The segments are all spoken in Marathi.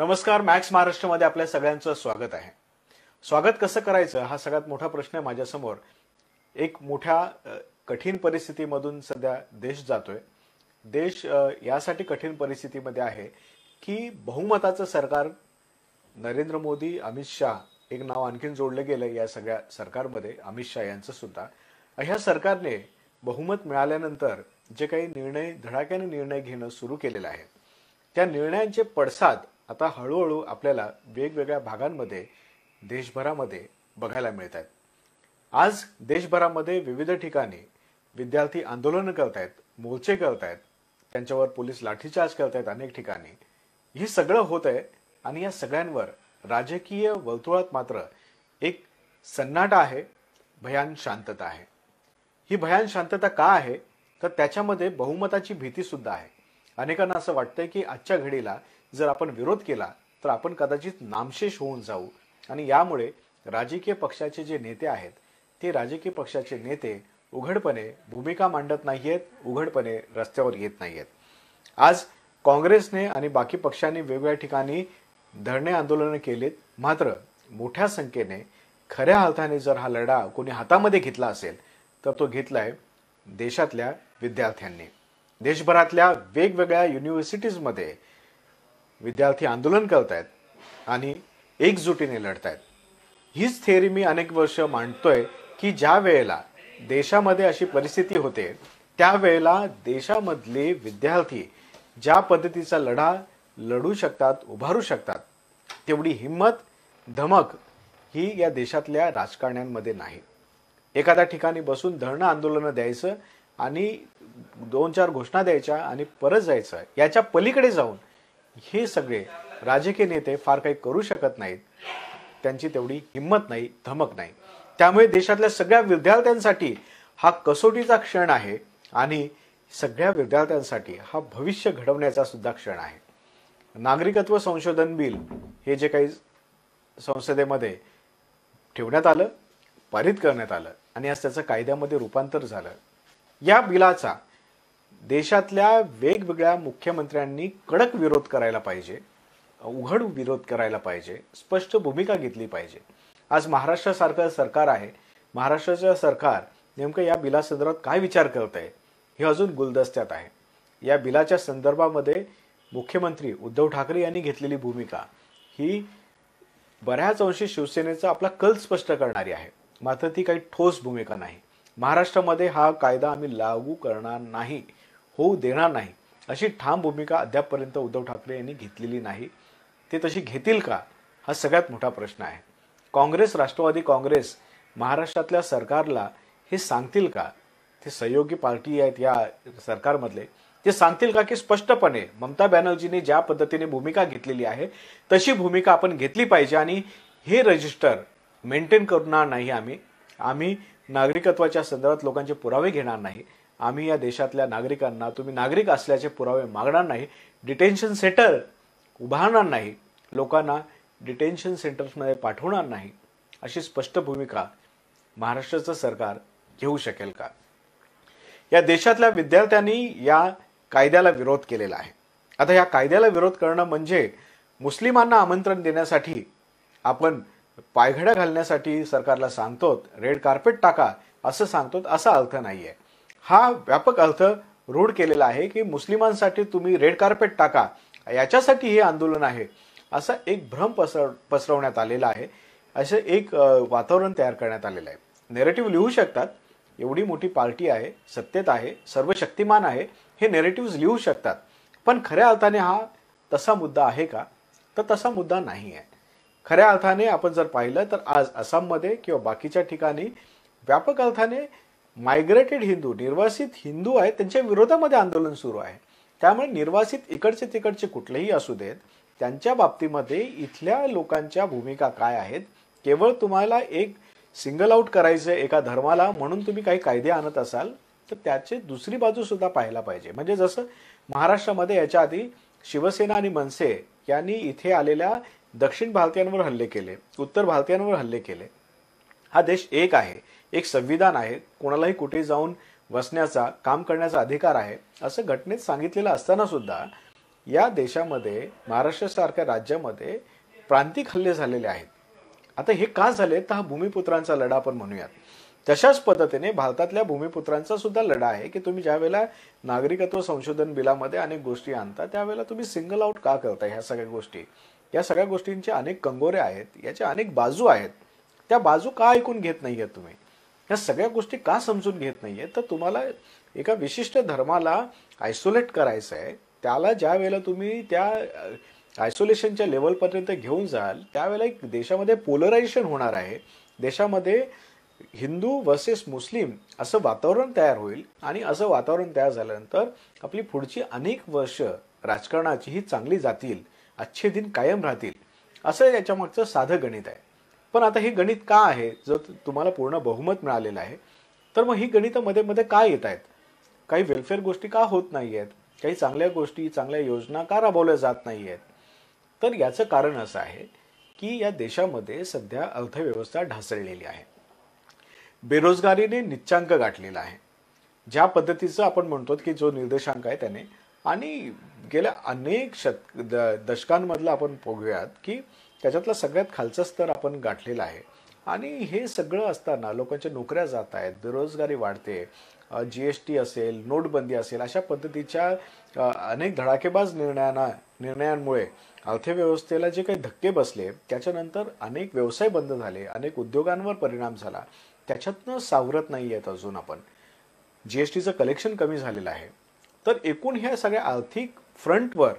नमस्कार मॅक्स महाराष्ट्रमध्ये आपल्या सगळ्यांचं स्वागत आहे स्वागत कसं करायचं हा सगळ्यात मोठा प्रश्न आहे माझ्यासमोर एक मोठ्या कठीण परिस्थितीमधून सध्या देश जातोय देश यासाठी कठीण परिस्थितीमध्ये आहे की बहुमताचं सरकार नरेंद्र मोदी अमित शाह एक नाव आणखीन जोडलं गेलं या सगळ्या सरकारमध्ये अमित शाह यांचं सुद्धा अशा सरकारने बहुमत मिळाल्यानंतर जे काही निर्णय धडाक्याने निर्णय घेणं सुरू केलेलं आहे त्या निर्णयांचे पडसाद आता हळूहळू आपल्याला वेगवेगळ्या भागांमध्ये देशभरामध्ये बघायला मिळत आहेत आज देशभरामध्ये विविध ठिकाणी विद्यार्थी आंदोलनं आहेत मोर्चे करत आहेत त्यांच्यावर पोलीस लाठीचार्ज करतायत अनेक ठिकाणी हे सगळं होत आहे आणि या सगळ्यांवर राजकीय वर्तुळात मात्र एक सन्नाटा आहे भयान शांतता आहे ही भयान शांतता का आहे तर त्याच्यामध्ये बहुमताची भीती सुद्धा आहे अनेकांना असं वाटतंय की आजच्या घडीला जर आपण विरोध केला तर आपण कदाचित नामशेष होऊन जाऊ आणि यामुळे राजकीय पक्षाचे जे नेते आहेत ते राजकीय पक्षाचे नेते उघडपणे भूमिका मांडत नाहीयेत उघडपणे रस्त्यावर येत नाहीयेत आज काँग्रेसने आणि बाकी पक्षांनी वेगवेगळ्या ठिकाणी धरणे आंदोलनं केलीत मात्र मोठ्या संख्येने खऱ्या अर्थाने जर हा लढा कोणी हातामध्ये घेतला असेल तर तो घेतलाय देशातल्या विद्यार्थ्यांनी देशभरातल्या वेगवेगळ्या युनिव्हर्सिटीजमध्ये विद्यार्थी आंदोलन करत आहेत आणि एकजुटीने लढत आहेत हीच थेअरी मी अनेक वर्ष मांडतोय की ज्या वेळेला देशामध्ये अशी परिस्थिती होते त्यावेळेला देशामधले विद्यार्थी ज्या पद्धतीचा लढा लढू शकतात उभारू शकतात तेवढी हिंमत धमक ही या देशातल्या राजकारण्यांमध्ये नाही एखाद्या ठिकाणी बसून धरणं आंदोलनं द्यायचं आणि दोन चार घोषणा द्यायच्या आणि परत जायचं याच्या पलीकडे जाऊन हे सगळे राजकीय नेते फार काही करू शकत नाहीत त्यांची तेवढी हिंमत नाही धमक नाही त्यामुळे देशातल्या सगळ्या विद्यार्थ्यांसाठी हा कसोटीचा क्षण आहे आणि सगळ्या विद्यार्थ्यांसाठी हा भविष्य घडवण्याचा सुद्धा क्षण आहे नागरिकत्व संशोधन बिल हे जे काही संसदेमध्ये ठेवण्यात आलं पारित करण्यात आलं आणि आज त्याचं कायद्यामध्ये रूपांतर झालं या बिलाचा देशातल्या वेगवेगळ्या मुख्यमंत्र्यांनी कडक विरोध करायला पाहिजे उघड विरोध करायला पाहिजे स्पष्ट भूमिका घेतली पाहिजे आज महाराष्ट्रासारखं सरकार आहे महाराष्ट्राचं सरकार नेमकं या बिलासंदर्भात काय विचार करत आहे हे अजून गुलदस्त्यात आहे या बिलाच्या संदर्भामध्ये मुख्यमंत्री उद्धव ठाकरे यांनी घेतलेली भूमिका ही बऱ्याच अंशी शिवसेनेचा आपला कल स्पष्ट करणारी आहे मात्र ती काही ठोस भूमिका नाही महाराष्ट्रामध्ये हा कायदा आम्ही लागू करणार नाही होऊ देणार नाही अशी ठाम भूमिका अद्यापपर्यंत उद्धव ठाकरे यांनी घेतलेली नाही ते तशी घेतील का हा सगळ्यात मोठा प्रश्न आहे काँग्रेस राष्ट्रवादी काँग्रेस महाराष्ट्रातल्या सरकारला हे सांगतील का ते सहयोगी पार्टी आहेत या सरकारमधले ते सांगतील का की स्पष्टपणे ममता बॅनर्जीने ज्या पद्धतीने भूमिका घेतलेली आहे तशी भूमिका आपण घेतली पाहिजे आणि हे रजिस्टर मेंटेन करणार नाही आम्ही आम्ही नागरिकत्वाच्या संदर्भात लोकांचे पुरावे घेणार नाही आम्ही या देशातल्या नागरिकांना तुम्ही नागरिक असल्याचे पुरावे मागणार नाही डिटेन्शन सेंटर उभारणार नाही लोकांना डिटेन्शन सेंटर्समध्ये पाठवणार नाही अशी स्पष्ट भूमिका महाराष्ट्राचं सरकार घेऊ शकेल का या देशातल्या विद्यार्थ्यांनी या कायद्याला विरोध केलेला आहे आता या कायद्याला विरोध करणं म्हणजे मुस्लिमांना आमंत्रण देण्यासाठी आपण पायघड्या घालण्यासाठी सरकारला सांगतो रेड कार्पेट टाका असं सांगतो असा अर्थ नाही आहे हा व्यापक अर्थ रूढ केलेला आहे की मुस्लिमांसाठी तुम्ही रेड कार्पेट टाका याच्यासाठी हे आंदोलन आहे असा एक भ्रम पसर पसरवण्यात आलेला आहे असे एक वातावरण तयार करण्यात आलेलं आहे नेरेटिव्ह लिहू शकतात एवढी मोठी पार्टी आहे सत्तेत आहे सर्व शक्तिमान आहे हे नेरेटिव्ह लिहू शकतात पण खऱ्या अर्थाने हा तसा मुद्दा आहे का तर तसा मुद्दा नाही आहे खऱ्या अर्थाने आपण जर पाहिलं तर आज आसाममध्ये किंवा बाकीच्या ठिकाणी व्यापक अर्थाने मायग्रेटेड हिंदू निर्वासित हिंदू आहेत त्यांच्या विरोधामध्ये आंदोलन सुरू आहे त्यामुळे निर्वासित इकडचे तिकडचे कुठलेही असू देत त्यांच्या बाबतीमध्ये इथल्या लोकांच्या भूमिका काय आहेत केवळ तुम्हाला एक सिंगल आउट करायचं एका धर्माला म्हणून तुम्ही काही कायदे आणत असाल तर त्याचे दुसरी बाजू सुद्धा पाहायला पाहिजे म्हणजे जसं महाराष्ट्रामध्ये याच्या आधी शिवसेना आणि मनसे यांनी इथे आलेल्या दक्षिण भारतीयांवर हल्ले केले उत्तर भारतीयांवर हल्ले केले हा देश एक आहे एक संविधान आहे कोणालाही कुठे जाऊन वसण्याचा काम करण्याचा अधिकार आहे असं घटनेत सांगितलेलं असताना सुद्धा या देशामध्ये महाराष्ट्रासारख्या राज्यामध्ये प्रांतिक हल्ले झालेले आहेत आता हे का झाले तर हा भूमिपुत्रांचा लढा आपण म्हणूयात तशाच पद्धतीने भारतातल्या भूमिपुत्रांचा सुद्धा लढा आहे की तुम्ही ज्यावेळेला नागरिकत्व संशोधन बिलामध्ये अनेक गोष्टी आणता त्यावेळेला तुम्ही सिंगल आउट का करता ह्या सगळ्या गोष्टी या सगळ्या गोष्टींचे अनेक कंगोरे आहेत याच्या अनेक बाजू आहेत त्या बाजू का ऐकून घेत नाही तुम्ही या सगळ्या गोष्टी का समजून घेत नाहीये तर तुम्हाला एका विशिष्ट धर्माला आयसोलेट करायचं आहे त्याला ज्या वेळेला तुम्ही त्या आयसोलेशनच्या लेवलपर्यंत घेऊन जाल त्यावेळेला एक देशामध्ये पोलरायझेशन होणार आहे देशामध्ये हिंदू वर्सेस मुस्लिम असं वातावरण तयार होईल आणि असं वातावरण तयार झाल्यानंतर आपली पुढची अनेक वर्ष राजकारणाची ही चांगली जातील अच्छे दिन कायम राहतील असं याच्यामागचं साधं गणित आहे पण आता हे गणित का आहे जर तुम्हाला पूर्ण बहुमत मिळालेलं आहे तर मग ही गणितं मध्ये मध्ये का येत आहेत काही वेलफेअर गोष्टी का होत नाही आहेत काही चांगल्या गोष्टी चांगल्या योजना का राबवल्या जात नाही आहेत तर याचं कारण असं आहे की या देशामध्ये सध्या अर्थव्यवस्था ढासळलेली आहे बेरोजगारीने निच्चांक गाठलेला आहे ज्या पद्धतीचं आपण म्हणतो की जो निर्देशांक आहे त्याने आणि गेल्या अनेक शत दशकांमधलं आपण बघूयात की त्याच्यातला सगळ्यात खालचं स्तर आपण गाठलेलं आहे आणि हे सगळं असताना लोकांच्या नोकऱ्या जात आहेत बेरोजगारी वाढते जी एस टी असेल नोटबंदी असेल अशा पद्धतीच्या अनेक धडाकेबाज निर्णयांना निर्णयांमुळे अर्थव्यवस्थेला जे काही धक्के बसले त्याच्यानंतर अनेक व्यवसाय बंद झाले अनेक उद्योगांवर परिणाम झाला त्याच्यातनं सावरत नाही आहेत अजून आपण जी एस टीचं कलेक्शन कमी झालेलं आहे तर एकूण ह्या सगळ्या आर्थिक फ्रंटवर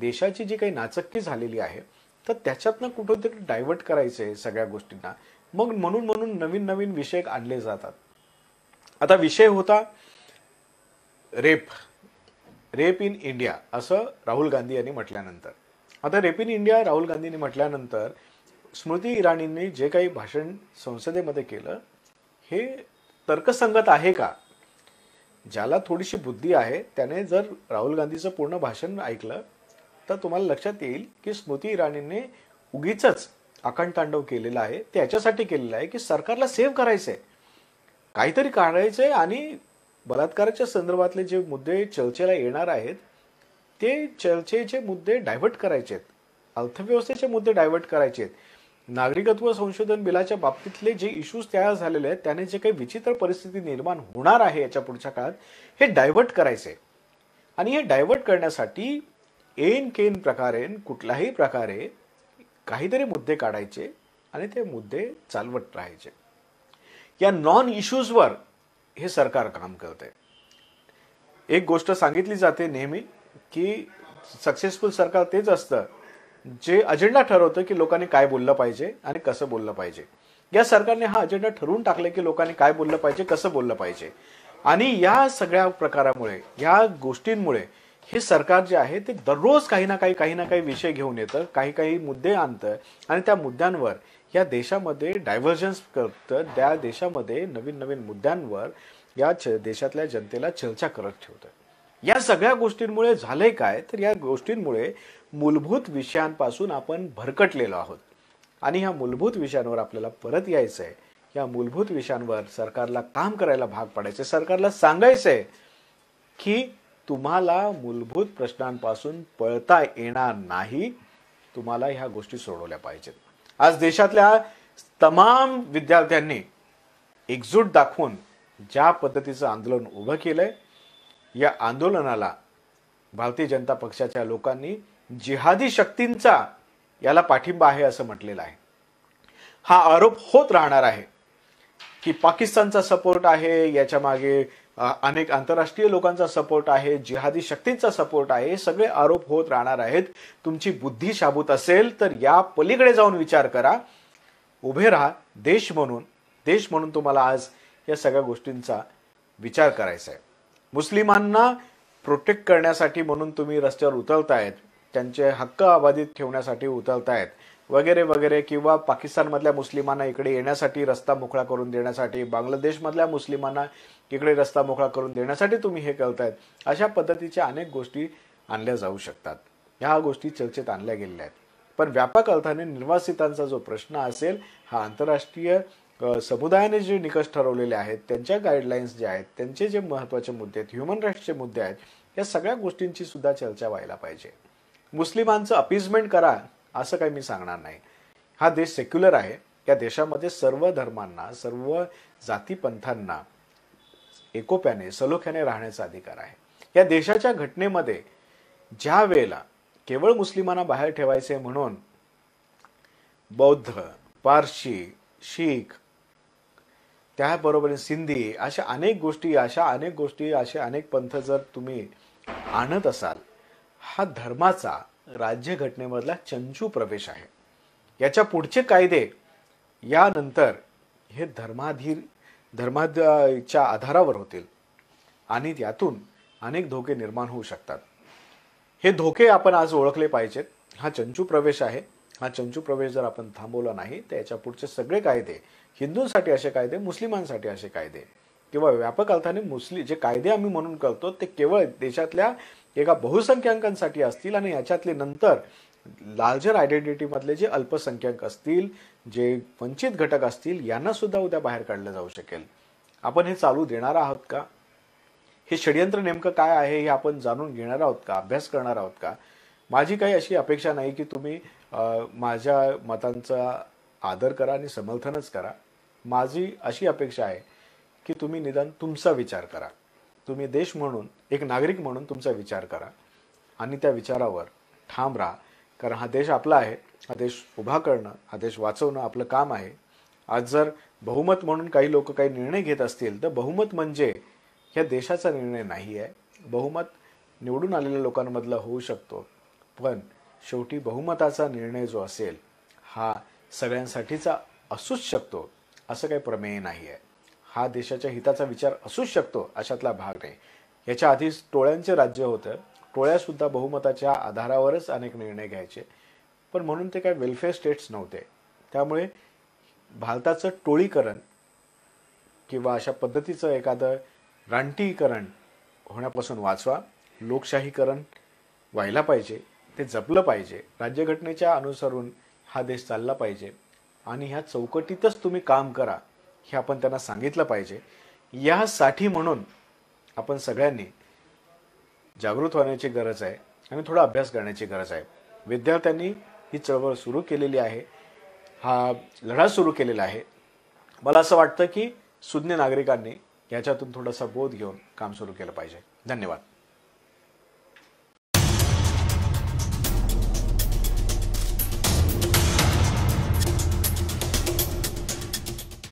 देशाची जी काही नाचक्की झालेली आहे तर त्याच्यातनं कुठंतरी डायव्हर्ट करायचं आहे सगळ्या गोष्टींना मग म्हणून म्हणून नवीन नवीन विषय आणले जातात आता विषय होता रेप रेप इन इंडिया असं राहुल गांधी यांनी म्हटल्यानंतर आता रेप इन इंडिया राहुल गांधींनी म्हटल्यानंतर स्मृती इराणींनी जे काही भाषण संसदेमध्ये केलं हे तर्कसंगत आहे का ज्याला थोडीशी बुद्धी आहे त्याने जर राहुल गांधीचं पूर्ण भाषण ऐकलं तर तुम्हाला लक्षात येईल की स्मृती इराणीने उगीच आखंड तांडव केलेला आहे त्याच्यासाठी याच्यासाठी केलेलं आहे की सरकारला सेव्ह करायचं आहे काहीतरी काढायचंय आहे आणि बलात्काराच्या संदर्भातले जे मुद्दे चर्चेला येणार आहेत ते चर्चेचे मुद्दे डायव्हर्ट करायचे आहेत अर्थव्यवस्थेचे मुद्दे डायव्हर्ट करायचे आहेत नागरिकत्व संशोधन बिलाच्या बाबतीतले जे इश्यूज तयार झालेले आहेत त्याने जे काही विचित्र परिस्थिती निर्माण होणार आहे याच्या पुढच्या काळात हे डायव्हर्ट करायचे आणि हे डायव्हर्ट करण्यासाठी एन केन प्रकारे कुठल्याही प्रकारे काहीतरी मुद्दे काढायचे आणि ते मुद्दे चालवत राहायचे या नॉन इश्यूजवर हे सरकार काम करते एक गोष्ट सांगितली जाते नेहमी की सक्सेसफुल सरकार तेच असतं जे अजेंडा ठरवतं की लोकांनी काय बोललं पाहिजे आणि कसं बोललं पाहिजे या सरकारने हा अजेंडा ठरवून टाकले की लोकांनी काय बोललं पाहिजे कसं बोललं पाहिजे आणि या सगळ्या प्रकारामुळे या गोष्टींमुळे हे सरकार जे आहे ते दररोज काही ना काही काही ना काही विषय घेऊन येतं काही काही मुद्दे आणतं आणि त्या मुद्द्यांवर या देशामध्ये डायव्हर्जन्स करतं त्या देशामध्ये नवीन नवीन मुद्द्यांवर या देशातल्या जनतेला चर्चा करत ठेवतं या सगळ्या गोष्टींमुळे झालंय काय तर या गोष्टींमुळे मूलभूत विषयांपासून आपण भरकटलेलो आहोत आणि ह्या मूलभूत विषयांवर आपल्याला परत यायचं आहे या मूलभूत विषयांवर सरकारला काम करायला भाग पाडायचं सरकारला सांगायचं आहे की तुम्हाला मूलभूत प्रश्नांपासून पळता येणार नाही तुम्हाला ह्या गोष्टी सोडवल्या पाहिजेत आज देशातल्या तमाम विद्यार्थ्यांनी एकजूट दाखवून ज्या पद्धतीचं आंदोलन उभं केलंय या आंदोलनाला भारतीय जनता पक्षाच्या लोकांनी जिहादी शक्तींचा याला पाठिंबा आहे असं म्हटलेलं आहे हा आरोप होत राहणार आहे की पाकिस्तानचा सपोर्ट आहे याच्या मागे अनेक आंतरराष्ट्रीय लोकांचा सपोर्ट आहे जिहादी शक्तींचा सपोर्ट आहे सगळे आरोप होत राहणार आहेत तुमची बुद्धी शाबूत असेल तर या पलीकडे जाऊन विचार करा उभे राहा देश म्हणून देश म्हणून तुम्हाला आज या सगळ्या गोष्टींचा विचार करायचा आहे मुस्लिमांना प्रोटेक्ट करण्यासाठी म्हणून तुम्ही रस्त्यावर उतरतायत त्यांचे हक्क अबाधित ठेवण्यासाठी उतरतायत वगैरे वगैरे किंवा पाकिस्तानमधल्या मुस्लिमांना इकडे येण्यासाठी रस्ता मोकळा करून देण्यासाठी बांगलादेशमधल्या मुस्लिमांना इकडे रस्ता मोकळा करून देण्यासाठी तुम्ही हे करतायत अशा पद्धतीच्या अनेक गोष्टी आणल्या जाऊ शकतात ह्या गोष्टी चर्चेत आणल्या गेलेल्या आहेत पण व्यापक अर्थाने निर्वासितांचा जो प्रश्न असेल हा आंतरराष्ट्रीय समुदायाने जे निकष ठरवलेले आहेत त्यांच्या गाईडलाईन्स जे आहेत त्यांचे जे महत्त्वाचे मुद्दे आहेत ह्युमन राईट्सचे मुद्दे आहेत या सगळ्या गोष्टींची सुद्धा चर्चा व्हायला पाहिजे मुस्लिमांचं अपीजमेंट करा असं काही मी सांगणार नाही हा देश सेक्युलर आहे या देशामध्ये सर्व धर्मांना सर्व जाती पंथांना एकोप्याने सलोख्याने राहण्याचा अधिकार आहे या देशाच्या घटनेमध्ये ज्या वेळेला केवळ मुस्लिमांना बाहेर ठेवायचे म्हणून बौद्ध पारशी शीख त्याबरोबर सिंधी अशा अनेक गोष्टी अशा अनेक गोष्टी असे अनेक पंथ जर तुम्ही आणत असाल हा धर्माचा राज्यघटनेमधला चंचू प्रवेश आहे याच्या पुढचे कायदे यानंतर हे धर्माधीर धर्माच्या आधारावर होतील आणि त्यातून अनेक धोके निर्माण होऊ शकतात हे धोके आपण आज ओळखले पाहिजेत हा चंचू प्रवेश आहे हा चंचू प्रवेश जर आपण थांबवला नाही तर याच्या पुढचे सगळे कायदे हिंदूंसाठी असे कायदे मुस्लिमांसाठी असे कायदे किंवा व्यापक अर्थाने मुस्लिम जे कायदे आम्ही म्हणून करतो ते केवळ देशातल्या एका बहुसंख्याकांसाठी असतील आणि याच्यातले नंतर लार्जर आयडेंटिटीमधले जे अल्पसंख्याक असतील जे वंचित घटक असतील यांना सुद्धा उद्या बाहेर काढलं जाऊ शकेल आपण हे चालू देणार आहोत का हे षडयंत्र नेमकं काय आहे हे आपण जाणून घेणार आहोत का अभ्यास करणार आहोत का माझी काही अशी अपेक्षा नाही की तुम्ही माझ्या मतांचा आदर करा आणि समर्थनच करा माझी अशी अपेक्षा आहे की तुम्ही निदान तुमचा विचार करा तुम्ही देश म्हणून एक नागरिक म्हणून तुमचा विचार करा आणि त्या विचारावर ठाम राहा कारण हा देश आपला आहे हा देश उभा करणं हा देश वाचवणं आपलं काम आहे आज जर बहुमत म्हणून काही लोक काही निर्णय घेत असतील तर बहुमत म्हणजे ह्या देशाचा निर्णय नाही आहे बहुमत निवडून आलेल्या लोकांमधला होऊ शकतो पण शेवटी बहुमताचा निर्णय जो असेल हा सगळ्यांसाठीचा असूच शकतो असं काही प्रमेय नाही आहे हा देशाच्या हिताचा विचार असूच शकतो अशातला भाग आहे याच्या आधीच टोळ्यांचे राज्य होतं टोळ्यासुद्धा बहुमताच्या आधारावरच अनेक निर्णय घ्यायचे पण म्हणून ते काय वेलफेअर स्टेट्स नव्हते त्यामुळे भारताचं टोळीकरण किंवा अशा पद्धतीचं एखादं रानटीकरण होण्यापासून वाचवा लोकशाहीकरण व्हायला पाहिजे ते जपलं पाहिजे राज्यघटनेच्या अनुसरून हा देश चालला पाहिजे आणि ह्या चौकटीतच तुम्ही काम करा हे आपण त्यांना सांगितलं पाहिजे यासाठी म्हणून आपण सगळ्यांनी जागृत होण्याची गरज आहे आणि थोडा अभ्यास करण्याची गरज आहे विद्यार्थ्यांनी ही चळवळ सुरू केलेली आहे हा लढा सुरू केलेला आहे मला असं वाटतं की सुज्ञ नागरिकांनी याच्यातून थोडासा बोध घेऊन काम सुरू केलं पाहिजे धन्यवाद